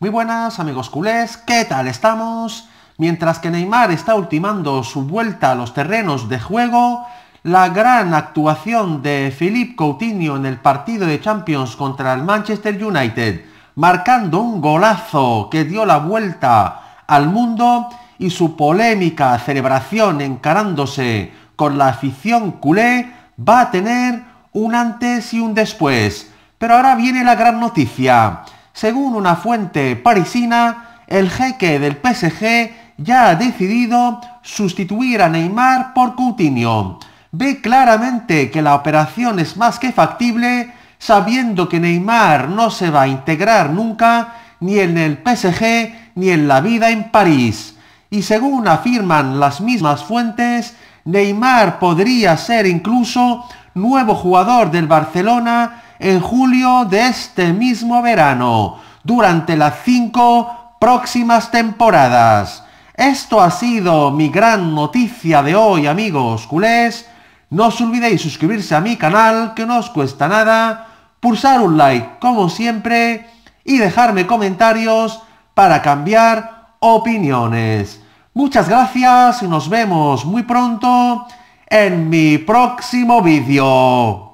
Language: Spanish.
Muy buenas amigos culés, ¿qué tal estamos? Mientras que Neymar está ultimando su vuelta a los terrenos de juego, la gran actuación de Philippe Coutinho en el partido de Champions contra el Manchester United, marcando un golazo que dio la vuelta al mundo y su polémica celebración encarándose con la afición culé va a tener un antes y un después. Pero ahora viene la gran noticia. Según una fuente parisina, el jeque del PSG ya ha decidido sustituir a Neymar por Coutinho. Ve claramente que la operación es más que factible, sabiendo que Neymar no se va a integrar nunca ni en el PSG ni en la vida en París. Y según afirman las mismas fuentes, Neymar podría ser incluso nuevo jugador del Barcelona en julio de este mismo verano, durante las cinco próximas temporadas. Esto ha sido mi gran noticia de hoy, amigos culés. No os olvidéis suscribirse a mi canal, que no os cuesta nada, pulsar un like, como siempre, y dejarme comentarios para cambiar opiniones. Muchas gracias y nos vemos muy pronto en mi próximo vídeo.